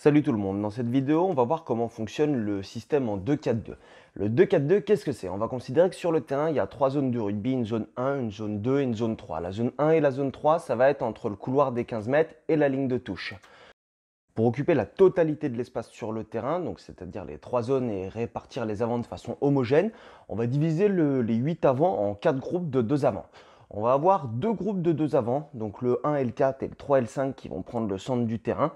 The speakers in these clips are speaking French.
Salut tout le monde, dans cette vidéo on va voir comment fonctionne le système en 2-4-2. Le 2-4-2 qu'est-ce que c'est On va considérer que sur le terrain il y a trois zones de rugby, une zone 1, une zone 2 et une zone 3. La zone 1 et la zone 3 ça va être entre le couloir des 15 mètres et la ligne de touche. Pour occuper la totalité de l'espace sur le terrain, donc c'est-à-dire les trois zones et répartir les avants de façon homogène, on va diviser les 8 avants en 4 groupes de 2 avants. On va avoir deux groupes de 2 avants, donc le 1 et le 4 et le 3 et le 5 qui vont prendre le centre du terrain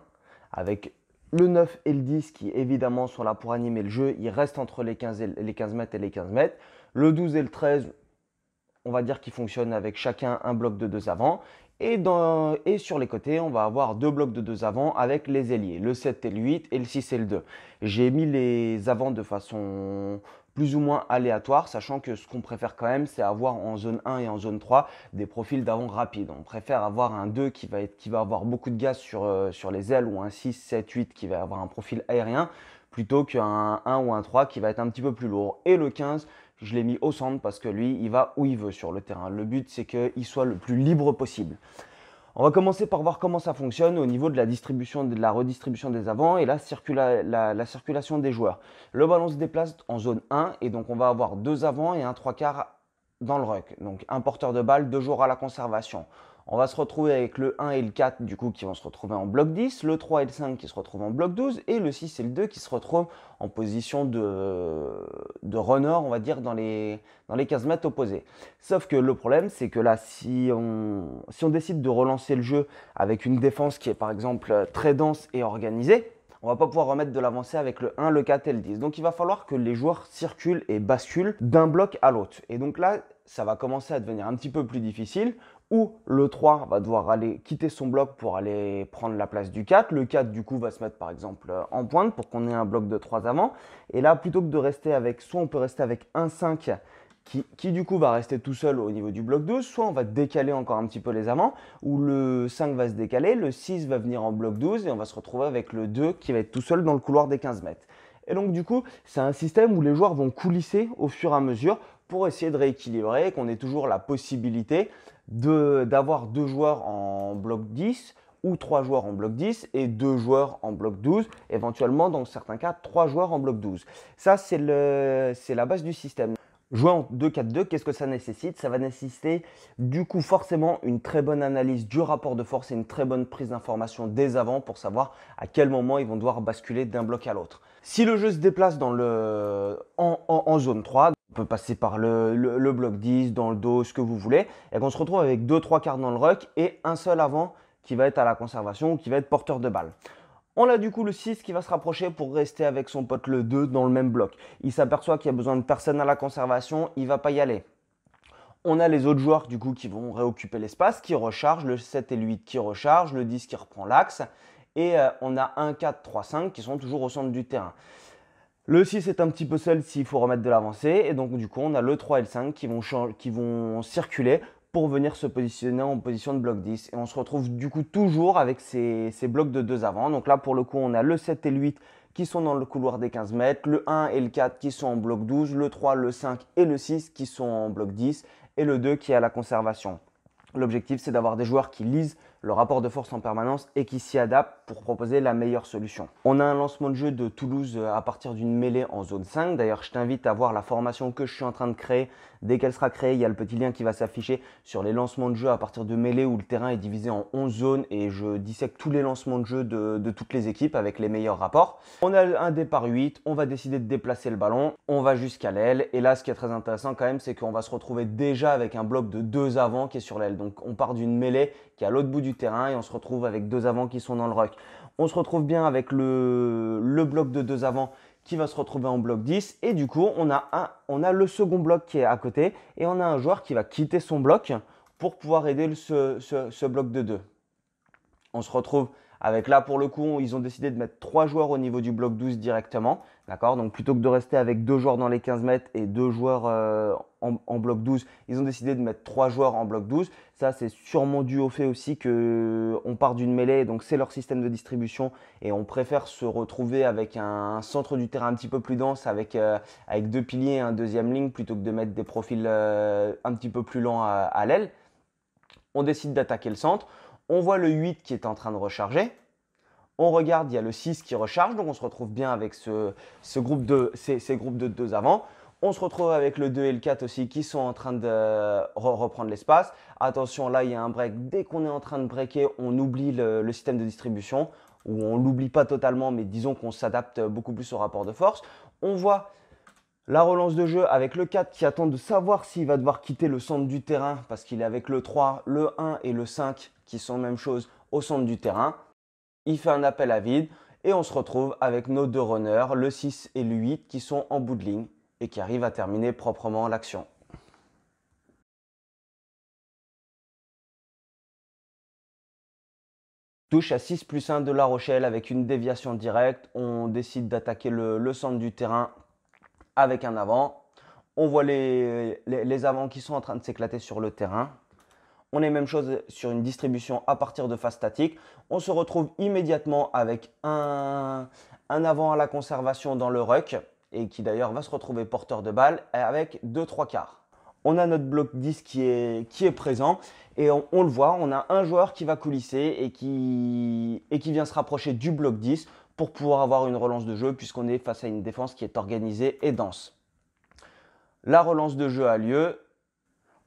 avec le 9 et le 10 qui évidemment sont là pour animer le jeu, ils restent entre les 15, mètres et les 15 mètres. Le 12 et le 13, on va dire qu'ils fonctionnent avec chacun un bloc de deux avant. Et, sur les côtés, on va avoir deux blocs de deux avant avec les ailiers, le 7 et le 8 et le 6 et le 2. J'ai mis les avants de façon plus ou moins aléatoire, sachant que ce qu'on préfère quand même, c'est avoir en zone 1 et en zone 3 des profils d'avant rapides. On préfère avoir un 2 qui va, avoir beaucoup de gaz sur euh, les ailes ou un 6, 7, 8 qui va avoir un profil aérien plutôt qu'un 1 ou un 3 qui va être un petit peu plus lourd. Et le 15, je l'ai mis au centre parce que lui, il va où il veut sur le terrain. Le but, c'est qu'il soit le plus libre possible. On va commencer par voir comment ça fonctionne au niveau de la distribution, de la redistribution des avants et la, la, circulation des joueurs. Le ballon se déplace en zone 1 et donc on va avoir deux avants et un trois quarts dans le ruck. Donc un porteur de balle, deux joueurs à la conservation. On va se retrouver avec le 1 et le 4 du coup qui vont se retrouver en bloc 10, le 3 et le 5 qui se retrouvent en bloc 12 et le 6 et le 2 qui se retrouvent en position de, de runner, on va dire, dans les, dans les opposés. opposées. Sauf que le problème, c'est que là, si on, si on décide de relancer le jeu avec une défense qui est par exemple très dense et organisée, on va pas pouvoir remettre de l'avancée avec le 1, le 4 et le 10. Donc il va falloir que les joueurs circulent et basculent d'un bloc à l'autre. Et donc là, ça va commencer à devenir un petit peu plus difficile où le 3 va devoir aller quitter son bloc pour aller prendre la place du 4. Le 4, du coup, va se mettre par exemple euh, en pointe pour qu'on ait un bloc de 3 avant. Et là, plutôt que de rester avec, soit on peut rester avec un 5 qui, du coup va rester tout seul au niveau du bloc 12, soit on va décaler encore un petit peu les amants, où le 5 va se décaler, le 6 va venir en bloc 12 et on va se retrouver avec le 2 qui va être tout seul dans le couloir des 15 mètres. Et donc du coup, c'est un système où les joueurs vont coulisser au fur et à mesure pour essayer de rééquilibrer qu'on ait toujours la possibilité d'avoir deux joueurs en bloc 10 ou trois joueurs en bloc 10 et deux joueurs en bloc 12, éventuellement dans certains cas trois joueurs en bloc 12. Ça, c'est la base du système. Jouer en 2-4-2, qu'est-ce que ça nécessite Ça va nécessiter du coup forcément une très bonne analyse du rapport de force et une très bonne prise d'information des avant pour savoir à quel moment ils vont devoir basculer d'un bloc à l'autre. Si le jeu se déplace dans le... en, zone 3, on peut passer par le, bloc 10, dans le dos, ce que vous voulez, et qu'on se retrouve avec 2-3 quarts dans le ruck et un seul avant qui va être à la conservation ou qui va être porteur de balle. On a du coup le 6 qui va se rapprocher pour rester avec son pote le 2 dans le même bloc. Il s'aperçoit qu'il y a besoin de personne à la conservation, il va pas y aller. On a les autres joueurs du coup qui vont réoccuper l'espace, qui rechargent, le 7 et le 8 qui rechargent, le 10 qui reprend l'axe, et euh, on a 1, 4, 3, 5 qui sont toujours au centre du terrain. Le 6 est un petit peu seul s'il faut remettre de l'avancée, et donc du coup on a le 3 et le 5 qui vont circuler pour venir se positionner en position de bloc 10. Et on se retrouve du coup toujours avec ces, blocs de 2 avant. Donc là, pour le coup, on a le 7 et le 8 qui sont dans le couloir des 15 mètres, le 1 et le 4 qui sont en bloc 12, le 3, le 5 et le 6 qui sont en bloc 10, et le 2 qui est à la conservation. L'objectif, c'est d'avoir des joueurs qui lisent le rapport de force en permanence et qui s'y adapte pour proposer la meilleure solution. On a un lancement de jeu de Toulouse euh, à partir d'une mêlée en zone 5. D'ailleurs, je t'invite à voir la formation que je suis en train de créer. Dès qu'elle sera créée, il y a le petit lien qui va s'afficher sur les lancements de jeu à partir de mêlée où le terrain est divisé en 11 zones et je dissèque tous les lancements de jeu de, toutes les équipes avec les meilleurs rapports. On a un départ 8, on va décider de déplacer le ballon, on va jusqu'à l'aile et là, ce qui est très intéressant quand même, c'est qu'on va se retrouver déjà avec un bloc de deux avant qui est sur l'aile. Donc, on part d'une mêlée à l'autre bout du terrain et on se retrouve avec deux avants qui sont dans le rock. On se retrouve bien avec le, bloc de deux avants qui va se retrouver en bloc 10 et du coup on a, un, on a le second bloc qui est à côté et on a un joueur qui va quitter son bloc pour pouvoir aider ce, ce, ce bloc de deux. On se retrouve avec là, pour le coup, ils ont décidé de mettre trois joueurs au niveau du bloc 12 directement. D'accord Donc plutôt que de rester avec deux joueurs dans les 15 mètres et deux joueurs euh, en, bloc 12, ils ont décidé de mettre trois joueurs en bloc 12. Ça, c'est sûrement dû au fait aussi que on part d'une mêlée, donc c'est leur système de distribution et on préfère se retrouver avec un centre du terrain un petit peu plus dense, avec, 2 euh, avec deux piliers et un deuxième ligne, plutôt que de mettre des profils euh, un petit peu plus lents à, à l'aile. On décide d'attaquer le centre on voit le 8 qui est en train de recharger. On regarde, il y a le 6 qui recharge, donc on se retrouve bien avec ce, groupe de, ces, groupes de 2 avant. On se retrouve avec le 2 et le 4 aussi qui sont en train de reprendre l'espace. Attention, là, il y a un break. Dès qu'on est en train de breaker, on oublie le, système de distribution, ou on l'oublie pas totalement, mais disons qu'on s'adapte beaucoup plus au rapport de force. On voit la relance de jeu avec le 4 qui attend de savoir s'il va devoir quitter le centre du terrain parce qu'il est avec le 3, le 1 et le 5 qui sont même chose au centre du terrain. Il fait un appel à vide et on se retrouve avec nos deux runners, le 6 et le 8 qui sont en bout de ligne et qui arrivent à terminer proprement l'action. touche à 6 plus 1 de La Rochelle avec une déviation directe. On décide d'attaquer le, centre du terrain avec un avant. On voit les, les, avants qui sont en train de s'éclater sur le terrain. On est même chose sur une distribution à partir de phase statique. On se retrouve immédiatement avec un, avant à la conservation dans le ruck et qui d'ailleurs va se retrouver porteur de balle avec 2-3 quarts on a notre bloc 10 qui est, qui est présent et on, le voit, on a un joueur qui va coulisser et qui, et qui vient se rapprocher du bloc 10 pour pouvoir avoir une relance de jeu puisqu'on est face à une défense qui est organisée et dense. La relance de jeu a lieu.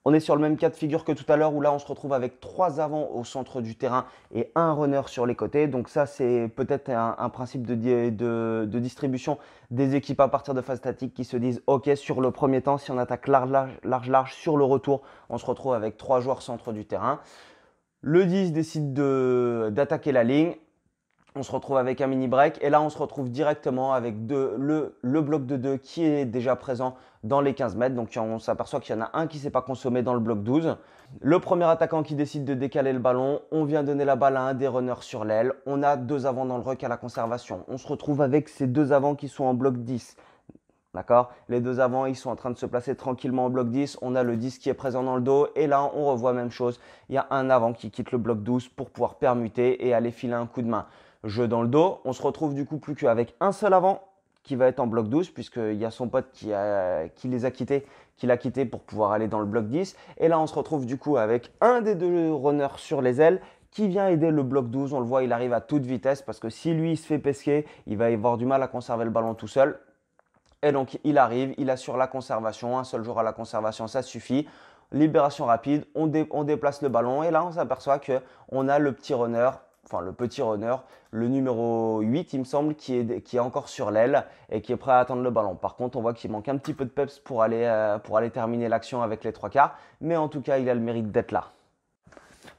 On est sur le même cas de figure que tout à l'heure où là on se retrouve avec trois avants au centre du terrain et un runner sur les côtés. Donc ça c'est peut-être un, principe de, de, distribution des équipes à partir de phase statique qui se disent ok sur le premier temps si on attaque large large, large, large sur le retour on se retrouve avec trois joueurs centre du terrain. Le 10 décide d'attaquer la ligne on se retrouve avec un mini break et là on se retrouve directement avec le, bloc de 2 qui est déjà présent dans les 15 mètres. Donc on s'aperçoit qu'il y en a un qui ne s'est pas consommé dans le bloc 12. Le premier attaquant qui décide de décaler le ballon, on vient donner la balle à un des runners sur l'aile. On a deux avants dans le ruck à la conservation. On se retrouve avec ces deux avants qui sont en bloc 10. D'accord Les deux avants, ils sont en train de se placer tranquillement en bloc 10. On a le 10 qui est présent dans le dos. Et là, on revoit même chose. Il y a un avant qui quitte le bloc 12 pour pouvoir permuter et aller filer un coup de main. Jeu dans le dos. On se retrouve du coup plus qu'avec un seul avant qui va être en bloc 12, puisqu'il y a son pote qui, les a quittés, qui l'a quitté pour pouvoir aller dans le bloc 10. Et là, on se retrouve du coup avec un des deux runners sur les ailes qui vient aider le bloc 12. On le voit, il arrive à toute vitesse parce que si lui, il se fait pesquer, il va avoir du mal à conserver le ballon tout seul. Et donc, il arrive, il assure la conservation. Un seul jour à la conservation, ça suffit libération rapide, on, on, déplace le ballon et là on s'aperçoit que on a le petit runner enfin le petit runner, le numéro 8 il me semble, qui est, encore sur l'aile et qui est prêt à attendre le ballon. Par contre, on voit qu'il manque un petit peu de peps euh, pour aller, terminer l'action avec les trois quarts, mais en tout cas, il a le mérite d'être là.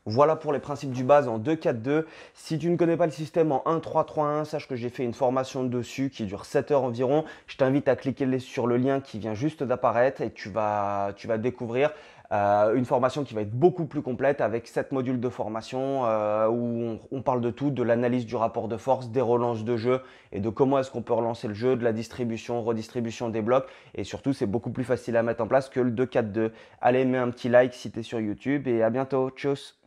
Voilà pour les principes du base en 2-4-2. Si tu ne connais pas le système en 1-3-3-1, sache que j'ai fait une formation dessus qui dure 7 heures environ. Je t'invite à cliquer sur le lien qui vient juste d'apparaître et tu vas découvrir euh, une formation qui va être beaucoup plus complète avec sept modules de formation euh, où on, parle de tout, de l'analyse du rapport de force, des relances de jeu et de comment est-ce qu'on peut relancer le jeu, de la distribution, redistribution des blocs. Et surtout, c'est beaucoup plus facile à mettre en place que le 2-4-2. Allez, mets un petit like si tu es sur YouTube et à bientôt. Tchuss